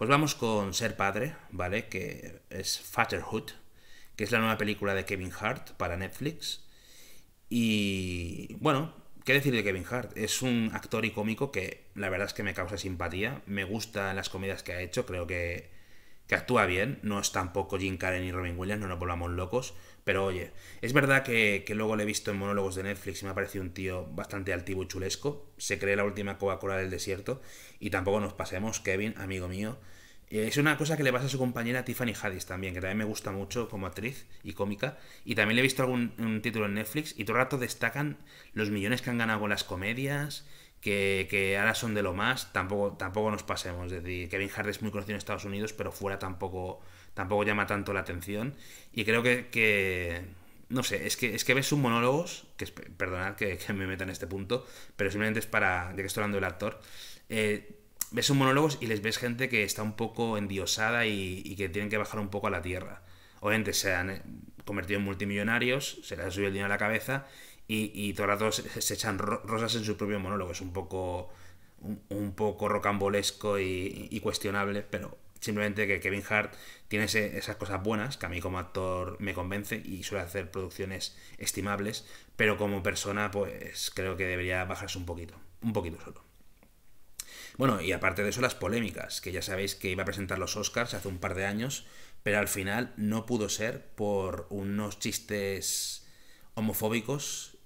Pues vamos con Ser Padre, ¿vale? Que es Fatherhood, que es la nueva película de Kevin Hart para Netflix. Y bueno, ¿qué decir de Kevin Hart? Es un actor y cómico que la verdad es que me causa simpatía, me gustan las comidas que ha hecho, creo que, que actúa bien, no es tampoco Jim Carrey ni Robin Williams, no nos volvamos locos, pero oye, es verdad que, luego le he visto en monólogos de Netflix y me ha parecido un tío bastante altivo y chulesco. Se cree la última Coca-Cola del desierto. Y tampoco nos pasemos, Kevin, amigo mío. Eh, es una cosa que le pasa a su compañera Tiffany Haddish también, que también me gusta mucho como actriz y cómica. Y también le he visto algún un título en Netflix y todo el rato destacan los millones que han ganado las comedias que, ahora son de lo más, tampoco, tampoco nos pasemos. Es decir, Kevin Hart es muy conocido en Estados Unidos, pero fuera tampoco, tampoco llama tanto la atención. Y creo que, no sé, es que, es que ves un monólogos, que es, perdonad que, me meta en este punto, pero simplemente es para, ya que estoy hablando del actor, eh, ves un monólogos y les ves gente que está un poco endiosada y, y que tienen que bajar un poco a la tierra. Obviamente se han eh, convertido en multimillonarios, se les ha subido el dinero a la cabeza y, y todo el rato se, echan rosas en su propio monólogo. Es un poco, un, poco rocambolesco y, cuestionable, pero simplemente que Kevin Hart tiene esas cosas buenas que a mí como actor me convence y suele hacer producciones estimables, pero como persona pues creo que debería bajarse un poquito, un poquito solo. Bueno, y aparte de eso las polémicas, que ya sabéis que iba a presentar los Oscars hace un par de años, pero al final no pudo ser por unos chistes homofóbicos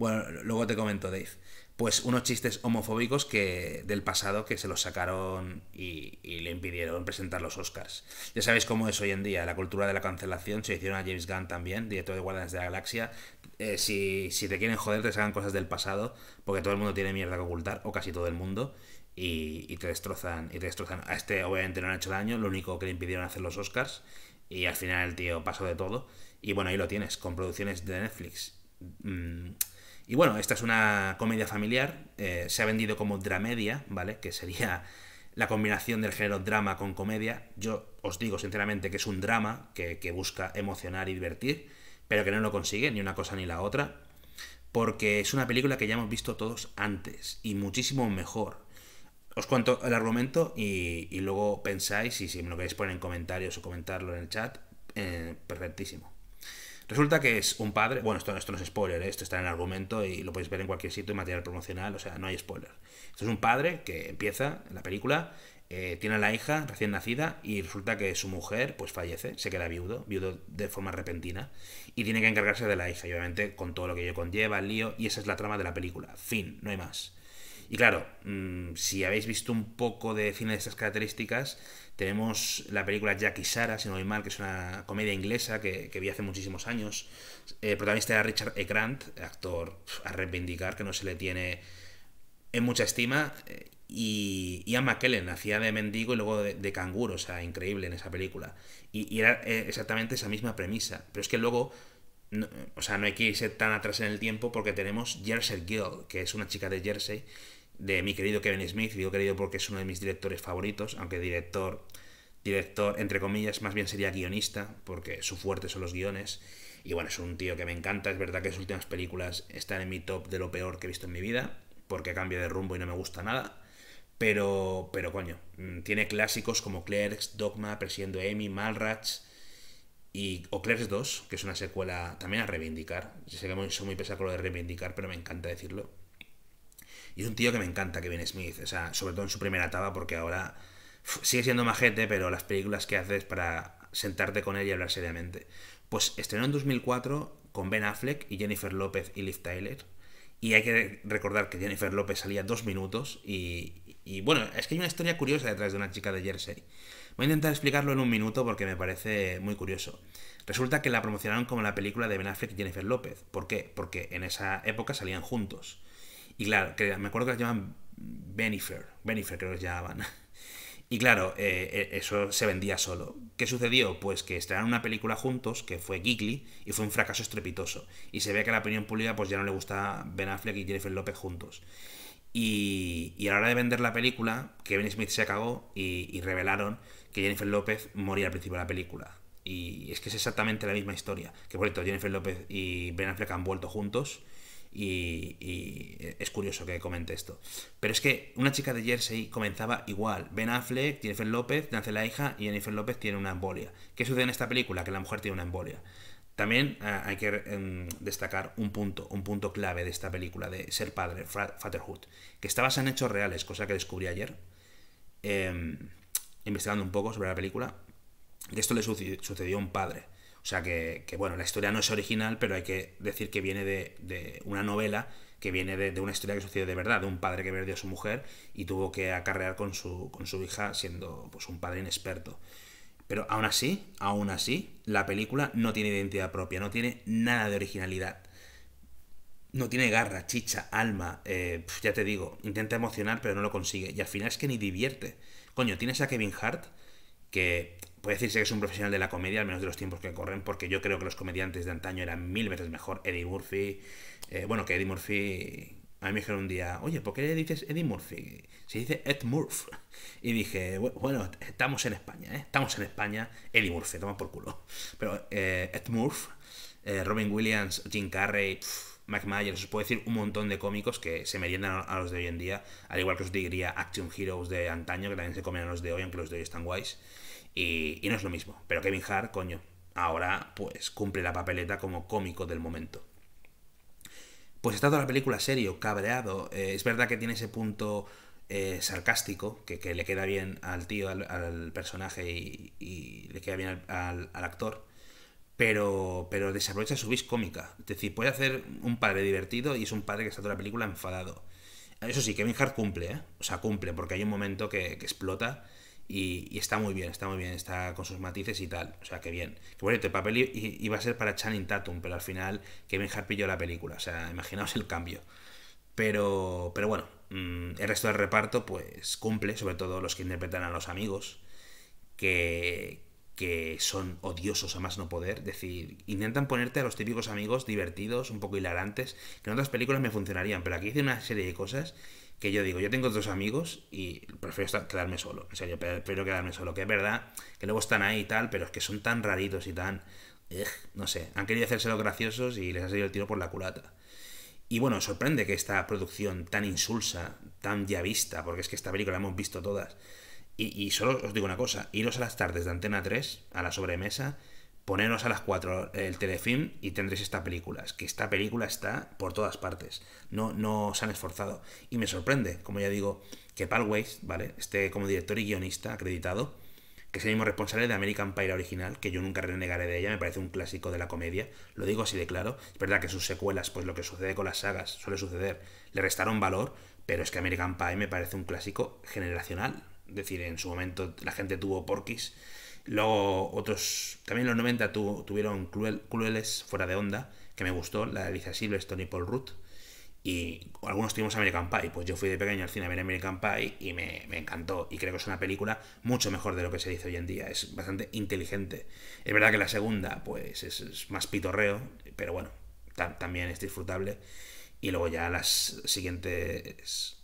Bueno, luego te comento, Dave. Pues unos chistes homofóbicos que del pasado que se los sacaron y, y, le impidieron presentar los Oscars. Ya sabéis cómo es hoy en día, la cultura de la cancelación. Se hicieron a James Gunn también, director de Guardianes de la Galaxia. Eh, si, si te quieren joder, te sacan cosas del pasado, porque todo el mundo tiene mierda que ocultar, o casi todo el mundo. Y, y, te destrozan y te destrozan a este obviamente no han hecho daño lo único que le impidieron hacer los Oscars y al final el tío pasó de todo y bueno ahí lo tienes con producciones de Netflix mm, y bueno, esta es una comedia familiar, eh, se ha vendido como dramedia, ¿vale? Que sería la combinación del género drama con comedia. Yo os digo sinceramente que es un drama que, busca emocionar y divertir, pero que no lo consigue, ni una cosa ni la otra, porque es una película que ya hemos visto todos antes y muchísimo mejor. Os cuento el argumento y, luego pensáis y si me lo queréis poner en comentarios o comentarlo en el chat, eh, perfectísimo. Resulta que es un padre, bueno, esto, esto no es spoiler, ¿eh? esto está en el argumento y lo podéis ver en cualquier sitio, en material promocional, o sea, no hay spoiler. Esto es un padre que empieza la película, eh, tiene a la hija recién nacida y resulta que su mujer pues fallece, se queda viudo, viudo de forma repentina y tiene que encargarse de la hija, y obviamente con todo lo que ello conlleva, el lío, y esa es la trama de la película, fin, no hay más. Y claro, mm, si habéis visto un poco de cine de estas características, tenemos la película Jackie y Sara, si no voy mal, que es una comedia inglesa que, vi hace muchísimos años. protagonista era Richard E. Grant, actor a reivindicar, que no se le tiene en mucha estima. Eh, y Ian McKellen hacía de mendigo y luego de, canguro, o sea, increíble en esa película. Y, era eh, exactamente esa misma premisa. Pero es que luego, o sea, no hay que irse tan atrás en el tiempo porque tenemos Jersey Gill, que es una chica de Jersey, de mi querido Kevin Smith, digo querido porque es uno de mis directores favoritos, aunque director, director, entre comillas, más bien sería guionista, porque su fuerte son los guiones. Y bueno, es un tío que me encanta, es verdad que sus últimas películas están en mi top de lo peor que he visto en mi vida, porque cambia de rumbo y no me gusta nada. Pero, pero coño, mm, tiene clásicos como Clerks, Dogma, Presidiendo Amy, Malrats y, o Clerks 2, que es una secuela también a reivindicar. Sé que son muy pesado lo de reivindicar, pero me encanta decirlo y es un tío que me encanta, Kevin Smith, o sea, sobre todo en su primera etapa, porque ahora sigue siendo majete, pero las películas que haces para sentarte con él y hablar seriamente. Pues estrenó en 2004 con Ben Affleck y Jennifer López y Liv Tyler. Y hay que recordar que Jennifer López salía dos minutos y, y bueno, es que hay una historia curiosa detrás de una chica de Jersey. Voy a intentar explicarlo en un minuto porque me parece muy curioso. Resulta que la promocionaron como la película de Ben Affleck y Jennifer López. ¿Por qué? Porque en esa época salían juntos. Y claro, me acuerdo que las llaman Benifer, Benifer creo que las llamaban. Y claro, eh, eh, eso se vendía solo. ¿Qué sucedió? Pues que estrenaron una película juntos, que fue Gigli, y fue un fracaso estrepitoso. Y se ve que a la opinión pública pues ya no le gusta Ben Affleck y Jennifer López juntos. Y, a la hora de vender la película, Kevin Smith se cagó y, y, revelaron que Jennifer López moría al principio de la película. Y es que es exactamente la misma historia. Que por cierto, Jennifer López y Ben Affleck han vuelto juntos y, es curioso que comente esto. Pero es que una chica de Jersey comenzaba igual. Ben Affleck, Jennifer López, nace la hija y Jennifer López tiene una embolia. ¿Qué sucede en esta película? Que la mujer tiene una embolia. También eh, hay que em, destacar un punto, un punto clave de esta película, de ser padre, fatherhood, que estaba basada en hechos reales, cosa que descubrí ayer, em, investigando un poco sobre la película, que esto le sucedió a un padre o sea que, bueno, la historia no es original, pero hay que decir que viene de, una novela, que viene de, una historia que sucedió de verdad, de un padre que perdió a su mujer y tuvo que acarrear con su, con su hija siendo pues, un padre inexperto. Pero aún así, aún así, la película no tiene identidad propia, no tiene nada de originalidad. No tiene garra, chicha, alma, eh, ya te digo, intenta emocionar pero no lo consigue. Y al final es que ni divierte. Coño, tienes a Kevin Hart, que puede decirse que es un profesional de la comedia, al menos de los tiempos que corren, porque yo creo que los comediantes de antaño eran mil veces mejor. Eddie Murphy, eh, bueno, que Eddie Murphy, a mí me dijeron un día, oye, ¿por qué le dices Eddie Murphy? Se dice Ed Murph. Y dije, bueno, estamos en España, ¿eh? estamos en España, Eddie Murphy, toma por culo. Pero eh, Ed Murph, eh, Robin Williams, Jim Carrey, Mike Myers, os puedo decir un montón de cómicos que se meriendan a los de hoy en día, al igual que os diría Action Heroes de antaño, que también se comen a los de hoy, aunque los de hoy están guays, y, no es lo mismo. Pero Kevin Hart, coño, ahora pues cumple la papeleta como cómico del momento. Pues está toda la película serio, cabreado, eh, es verdad que tiene ese punto eh, sarcástico, que, le queda bien al tío, al, personaje y, le queda bien al actor, pero, pero desaprovecha su vis cómica. Es decir, puede hacer un padre divertido y es un padre que está toda la película enfadado. Eso sí, Kevin Hart cumple, ¿eh? O sea, cumple, porque hay un momento que, explota y, está muy bien, está muy bien, está con sus matices y tal. O sea, que bien. Que bueno, el papel iba a ser para Channing Tatum, pero al final Kevin Hart pilló la película. O sea, imaginaos el cambio. Pero, pero bueno, mm, el resto del reparto pues cumple, sobre todo los que interpretan a los amigos, que, que son odiosos a más no poder. decir, intentan ponerte a los típicos amigos divertidos, un poco hilarantes, que en otras películas me funcionarían, pero aquí hice una serie de cosas que yo digo, yo tengo otros amigos y prefiero quedarme solo, o sea yo prefiero quedarme solo, que es verdad que luego están ahí y tal, pero es que son tan raritos y tan... no sé, han querido hacerse graciosos y les ha salido el tiro por la culata. Y bueno, sorprende que esta producción tan insulsa, tan ya vista, porque es que esta película la hemos visto todas, y, solo os digo una cosa, iros a las tardes de Antena 3, a la sobremesa, poneros a las 4 el telefilm y tendréis esta película. Es que esta película está por todas partes. No, no se han esforzado. Y me sorprende, como ya digo, que Weiss, ¿vale? Esté como director y guionista acreditado, que es el mismo responsable de American Pie original, que yo nunca renegaré de ella, me parece un clásico de la comedia, lo digo así de claro. Es verdad que sus secuelas, pues lo que sucede con las sagas, suele suceder, le restaron valor, pero es que American Pie me parece un clásico generacional, es decir, en su momento la gente tuvo Porky's. Luego otros, también en los 90 tuvieron Crueles fuera de onda, que me gustó, la de Lisa Silverstone y Paul root Y algunos tuvimos American Pie, pues yo fui de pequeño al cine a ver American Pie y me, encantó. Y creo que es una película mucho mejor de lo que se dice hoy en día, es bastante inteligente. Es verdad que la segunda, pues es, más pitorreo, pero bueno, también es disfrutable. Y luego ya las siguientes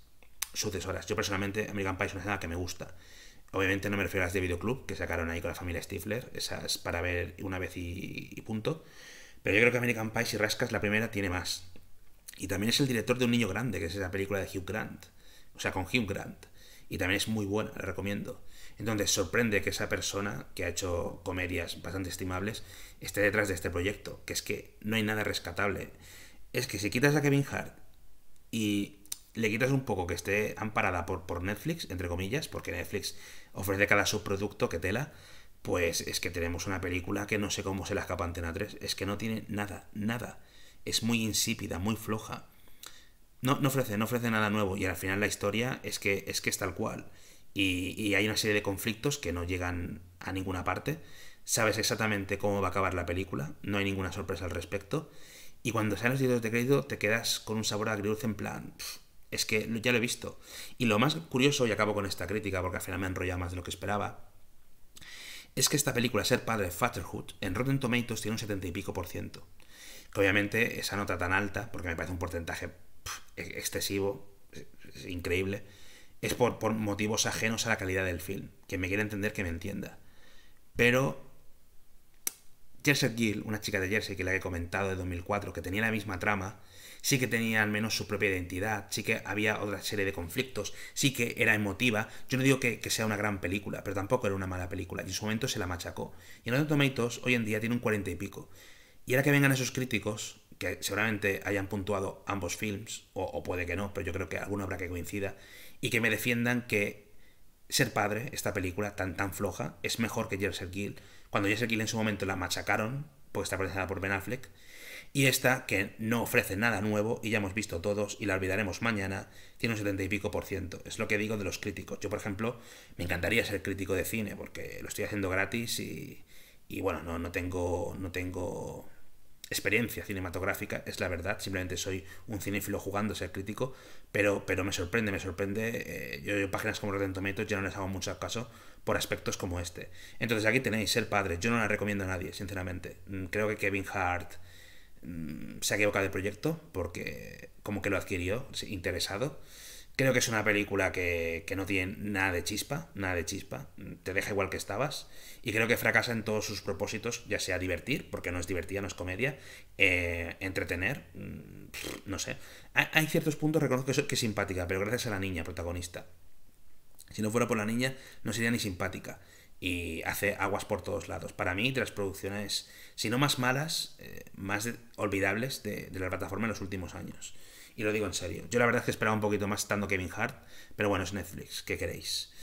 sucesoras. Yo personalmente, American Pie es una escena que me gusta. Obviamente no me refiero a las de Videoclub, que sacaron ahí con la familia Stifler, esas para ver una vez y, punto. Pero yo creo que American Pie, si rascas la primera, tiene más. Y también es el director de Un Niño Grande, que es esa película de Hugh Grant. O sea, con Hugh Grant. Y también es muy buena, la recomiendo. Entonces sorprende que esa persona que ha hecho comedias bastante estimables esté detrás de este proyecto, que es que no hay nada rescatable. Es que si quitas a Kevin Hart y le quitas un poco que esté amparada por, por Netflix, entre comillas, porque Netflix ofrece cada subproducto que tela, pues es que tenemos una película que no sé cómo se la escapa Antena 3, es que no tiene nada, nada, es muy insípida, muy floja. No, no ofrece, no ofrece nada nuevo y al final la historia es que es, que tal cual. Y, hay una serie de conflictos que no llegan a ninguna parte, sabes exactamente cómo va a acabar la película, no hay ninguna sorpresa al respecto. Y cuando salen los títulos de crédito te quedas con un sabor agridulce en plan, es que ya lo he visto. Y lo más curioso, y acabo con esta crítica porque al final me he enrollado más de lo que esperaba, es que esta película, Ser Padre Fatherhood, en Rotten Tomatoes tiene un 70 y pico por ciento. Que obviamente esa nota tan alta, porque me parece un porcentaje e-, excesivo, increíble, es por, por motivos ajenos a la calidad del film. Que me quiere entender que me entienda. Pero Jersey Gill, una chica de Jersey que la he comentado de 2004, que tenía la misma trama, sí que tenía al menos su propia identidad, sí que había otra serie de conflictos, sí que era emotiva. Yo no digo que, sea una gran película, pero tampoco era una mala película, y en su momento se la machacó. Y en los Tomatoes hoy en día tiene un 40 y pico. Y ahora que vengan esos críticos, que seguramente hayan puntuado ambos films, o, puede que no, pero yo creo que alguno habrá que coincida, y que me defiendan que ser padre, esta película tan tan floja, es mejor que Jersey Gill cuando Jesse Kill en su momento la machacaron, porque está protagonizada por Ben Affleck, y esta, que no ofrece nada nuevo y ya hemos visto todos y la olvidaremos mañana, tiene un 70 y pico por ciento. Es lo que digo de los críticos. Yo, por ejemplo, me encantaría ser crítico de cine porque lo estoy haciendo gratis y, bueno, no, tengo, no tengo experiencia cinematográfica, es la verdad. Simplemente soy un cinéfilo jugando a ser crítico, pero, pero me sorprende, me sorprende. Eh, yo, páginas como Rotten Tomatoes ya no les hago mucho caso por aspectos como este. Entonces aquí tenéis el padre. Yo no la recomiendo a nadie, sinceramente. Mm, creo que Kevin Hart mm, se ha equivocado de proyecto porque como que lo adquirió interesado. Creo que es una película que, no tiene nada de chispa, nada de chispa, mm, te deja igual que estabas, y creo que fracasa en todos sus propósitos, ya sea divertir, porque no es divertida, no es comedia, eh, entretener, no sé. Hay ciertos puntos, reconozco que es simpática, pero gracias a la niña protagonista, si no fuera por la niña, no sería ni simpática. Y hace aguas por todos lados. Para mí, de las producciones, si no más malas, eh, más olvidables de, de la plataforma en los últimos años. Y lo digo en serio. Yo la verdad es que esperaba un poquito más estando Kevin Hart, pero bueno, es Netflix, ¿qué queréis?